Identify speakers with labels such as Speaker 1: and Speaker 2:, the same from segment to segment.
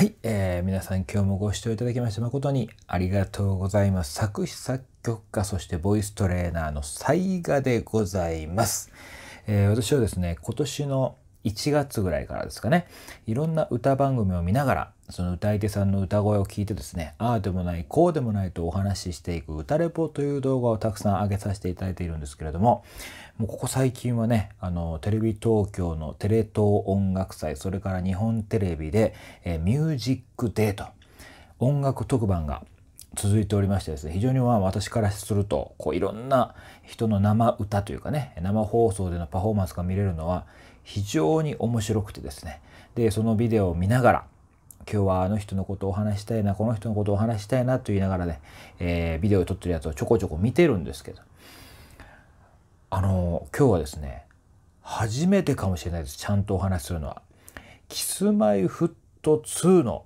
Speaker 1: はい、えー、皆さん今日もご視聴いただきまして誠にありがとうございます。作詞作曲家、そしてボイストレーナーの雑賀でございます。えー、私はですね、今年の1月ぐらいからですかねいろんな歌番組を見ながらその歌い手さんの歌声を聞いてですねああでもないこうでもないとお話ししていく歌レポという動画をたくさん上げさせていただいているんですけれどももうここ最近はねあのテレビ東京のテレ東音楽祭それから日本テレビで「えミュージックデート音楽特番が続いておりましてですね非常には私からするとこういろんな人の生歌というかね生放送でのパフォーマンスが見れるのは非常に面白くてですねでそのビデオを見ながら今日はあの人のことをお話したいなこの人のことをお話したいなと言いながらね、えー、ビデオを撮ってるやつをちょこちょこ見てるんですけどあの今日はですね初めてかもしれないですちゃんとお話するのは「キスマイフット2」の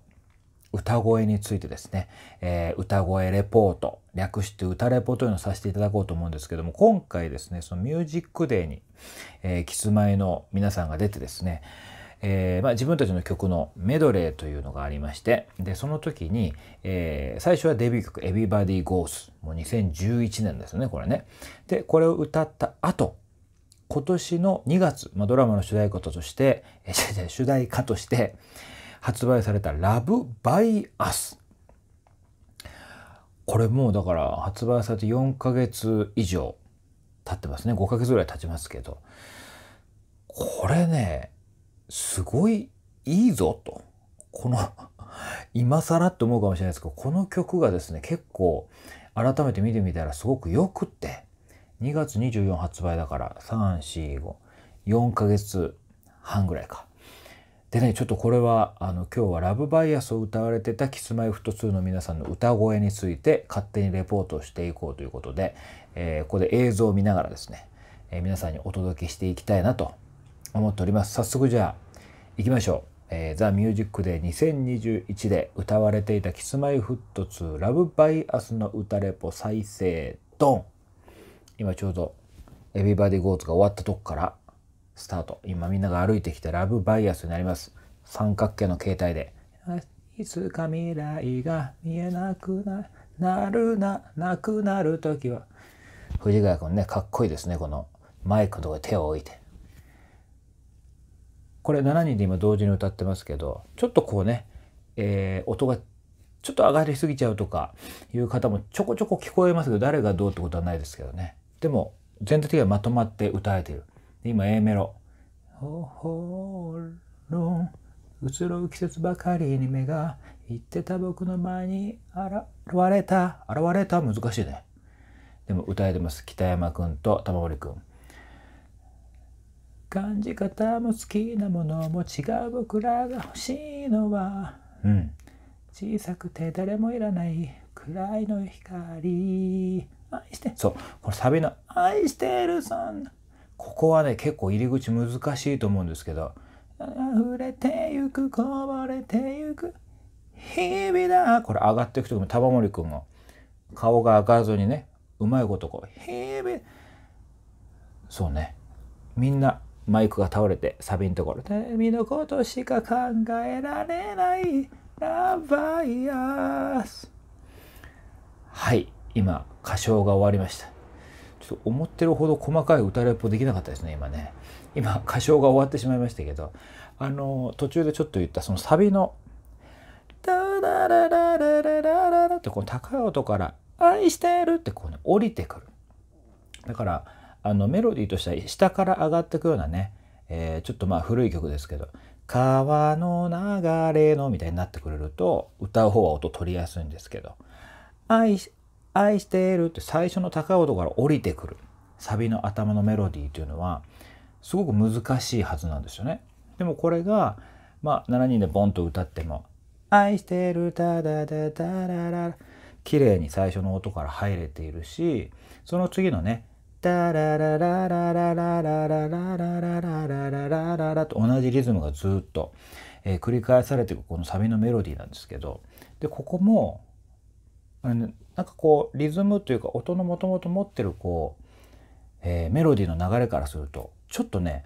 Speaker 1: 歌声についてですね、えー、歌声レポート略して歌レポというのをさせていただこうと思うんですけども今回ですねその「ミュージックデーに」えー、キスマイの皆さんが出てですね、えー、まあ、自分たちの曲のメドレーというのがありましてでその時に、え最初はデビュー曲「Everybody Goes」もう2011年ですねこれね。でこれを歌った後今年の2月、まあ、ドラマの主題歌として、主題歌として、発売されたラブバイアスこれもうだから発売されて4ヶ月以上経ってますね。5ヶ月ぐらい経ちますけど。これね、すごいいいぞと。この 今更って思うかもしれないですけど、この曲がですね、結構改めて見てみたらすごく良くって、2月24発売だから、3、4、5、4ヶ月半ぐらいか。でねちょっとこれはあの今日は「ラブバイアス」を歌われてた Ｋｉｓ−Ｍｙ−Ｆｔ2 の皆さんの歌声について勝手にレポートしていこうということで、えー、ここで映像を見ながらですね、えー、皆さんにお届けしていきたいなと思っております早速じゃあいきましょう「えザ・ミュージックで2021で歌われていた Ｋｉｓ−Ｍｙ−Ｆｔ2 ラブバイアスの歌レポ再生ドン今ちょうど「エビバディゴーズ」が終わったとこからスタート。今みんなが歩いてきたラブバイアスになります。三角形の形態で。いつか未来が見えなくななるな、なくなるときは。藤ヶ谷君ね、かっこいいですね。このマイクのところに手を置いて。これ7人で今同時に歌ってますけど、ちょっとこうね、えー、音がちょっと上がりすぎちゃうとかいう方もちょこちょこ聞こえますけど、誰がどうってことはないですけどね。でも、全体的にはまとまって歌えている。今 A メロ。ほほろん。移ろう季節ばかりに目が行ってた僕の前に現れた。現れた難しいね。でも歌えてます。北山くんと玉森くん。感じ方も好きなものも違う僕らが欲しいのは、うん、小さくて誰もいらない暗いの光愛してそうこれサビの「愛してるさんここはね結構入り口難しいと思うんですけど「溢れてゆくこぼれてゆく日々だ」これ上がっていく時も玉森くんも顔が上がらずにねうまいことこう「日々」そうねみんなマイクが倒れてサビのところ「君のことしか考えられないラバイアス」はい今歌唱が終わりましたちょっと思ってるほど細かい歌レポできなかったですね、今ね。今、歌唱が終わってしまいましたけど、あの、途中でちょっと言ったそのサビの、ダラララララララってこの高い音から愛してるってこうね、降りてくる。だから、あのメロディーとしては下から上がってくようなね、えー、ちょっとまあ古い曲ですけど「川の流れの」みたいになってくれると歌う方は音取りやすいんですけど「愛愛しているって最初の高い音から降りてくるサビの頭のメロディーというのはすごく難しいはずなんですよね。でもこれが、まあ、7人でボンと歌っても「愛してるタダダダララ」綺麗に最初の音から入れているしその次のね「タララララララララララララララララ」と同じリズムがずっと、えー、繰り返されていくこのサビのメロディーなんですけどでここもなんかこうリズムというか音のもともと持ってるこう、えー、メロディーの流れからするとちょっとね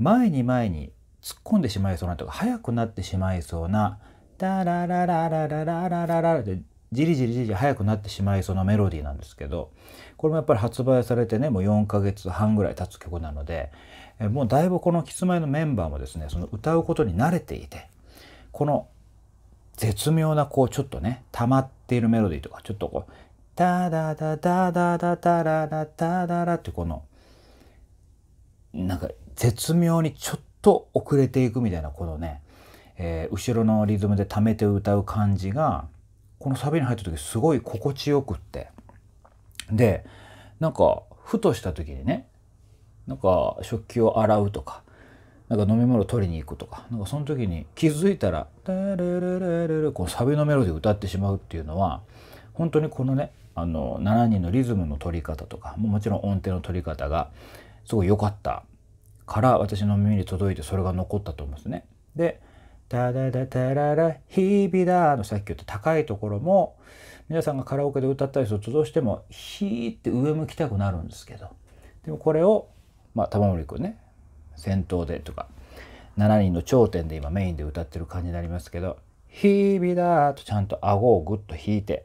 Speaker 1: 前に前に突っ込んでしまいそうなとか速くなってしまいそうな「ダラララララララララ」でじりじりじり速くなってしまいそうなメロディーなんですけどこれもやっぱり発売されてねもう4ヶ月半ぐらい経つ曲なのでえもうだいぶこのキスマイのメンバーもですねその歌うことに慣れていてこの絶妙なこうちょっとね溜まっているメロディーとかちょっとこう「タダダダダダダラダダダラ」ってこのなんか絶妙にちょっと遅れていくみたいなこのね、えー、後ろのリズムで溜めて歌う感じがこのサビに入った時すごい心地よくってでなんかふとした時にねなんか食器を洗うとかなんか飲み物取りに行くとか、なんかその時に気づいたら、タレレレレレ、こうサビのメロディーを歌ってしまうっていうのは、本当にこのね、あの、7人のリズムの取り方とか、もちろん音程の取り方がすごい良かったから私の耳に届いてそれが残ったと思うんですね。で、タダダタララヒビダのさっき言った高いところも皆さんがカラオケで歌ったりするとどうしてもヒーって上向きたくなるんですけどでもこれをまあ玉森くんね先頭でとか7人の頂点で今メインで歌ってる感じになりますけど「日々だ」とちゃんと顎をぐっと引いて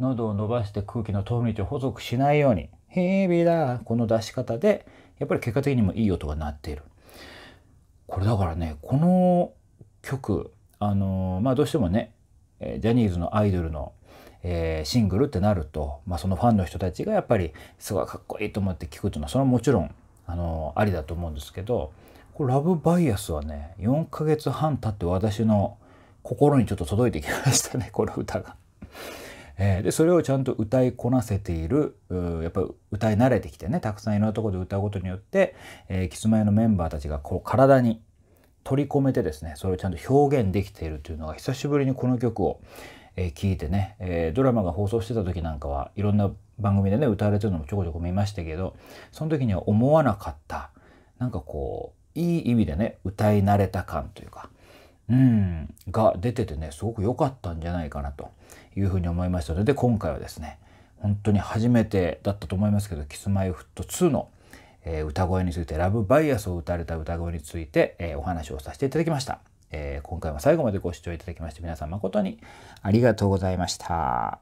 Speaker 1: 喉を伸ばして空気の通り道を細くしないように「日ビだ」この出し方でやっぱり結果的にもいい音が鳴っている。これだからねこの曲あのまあどうしてもねジャニーズのアイドルの、えー、シングルってなると、まあ、そのファンの人たちがやっぱりすごいかっこいいと思って聴くというのはそれはもちろんあのありだと思うんですけどこれラブバイアスはね4ヶ月半経って私の心にちょっと届いてきましたね この歌が。えー、でそれをちゃんと歌いこなせているやっぱり歌い慣れてきてねたくさんいろんなとこで歌うことによって、えー、キスマイのメンバーたちがこう体に取り込めてですねそれをちゃんと表現できているというのが久しぶりにこの曲を聴、えー、いてね、えー、ドラマが放送してた時なんかはいろんな番組でね、歌われてるのもちょこちょこ見ましたけど、その時には思わなかった、なんかこう、いい意味でね、歌い慣れた感というか、うん、が出ててね、すごく良かったんじゃないかなというふうに思いましたので、今回はですね、本当に初めてだったと思いますけど、キスマイフット2の、えー、歌声について、ラブバイアスを歌われた歌声について、えー、お話をさせていただきました。えー、今回も最後までご視聴いただきまして皆さん誠にありがとうございました。